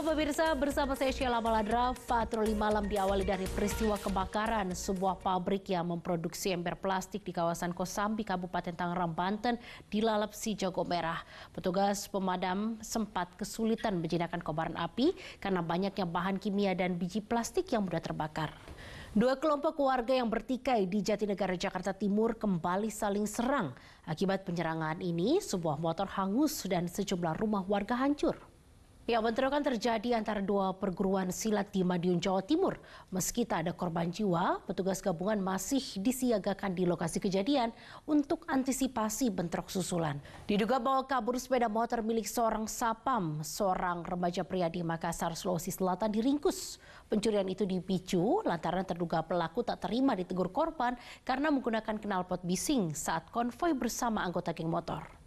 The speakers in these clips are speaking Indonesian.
Halo pemirsa, bersama saya Sheila Maladra, patroli malam diawali dari peristiwa kebakaran sebuah pabrik yang memproduksi ember plastik di kawasan Kosambi, Kabupaten Tangerang, Banten, dilalap si jago merah. Petugas pemadam sempat kesulitan menjinakkan kobaran api karena banyaknya bahan kimia dan biji plastik yang mudah terbakar. Dua kelompok warga yang bertikai di Jatinegara, Jakarta Timur kembali saling serang. Akibat penyerangan ini, sebuah motor hangus dan sejumlah rumah warga hancur. Ya, bentrokan terjadi antara dua perguruan silat di Madiun, Jawa Timur. Meski tak ada korban jiwa, petugas gabungan masih disiagakan di lokasi kejadian untuk antisipasi bentrok susulan. Diduga bahwa kabur sepeda motor milik seorang sapam, seorang remaja pria di Makassar, Sulawesi Selatan diringkus. Pencurian itu dipicu lantaran terduga pelaku tak terima ditegur korban karena menggunakan knalpot bising saat konvoi bersama anggota geng motor.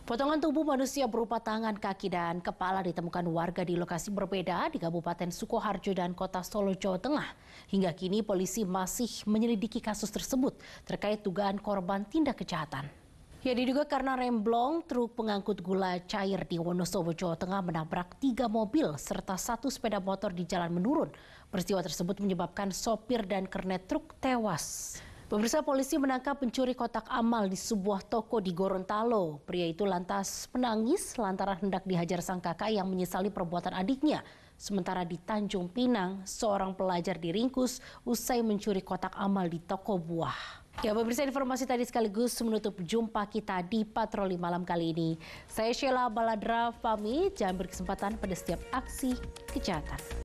Potongan tubuh manusia berupa tangan, kaki, dan kepala ditemukan warga di lokasi berbeda di Kabupaten Sukoharjo dan Kota Solo, Jawa Tengah. Hingga kini polisi masih menyelidiki kasus tersebut terkait dugaan korban tindak kejahatan. Ya diduga karena remblong, truk pengangkut gula cair di Wonosobo, Jawa Tengah menabrak tiga mobil serta satu sepeda motor di jalan menurun. Peristiwa tersebut menyebabkan sopir dan kernet truk tewas. Pemirsa polisi menangkap pencuri kotak amal di sebuah toko di Gorontalo. Pria itu lantas menangis lantaran hendak dihajar sang kakak yang menyesali perbuatan adiknya. Sementara di Tanjung Pinang, seorang pelajar diringkus usai mencuri kotak amal di toko buah. Ya pemirsa informasi tadi sekaligus menutup jumpa kita di patroli malam kali ini. Saya Sheila Baladra pamit, jangan berkesempatan pada setiap aksi kejahatan.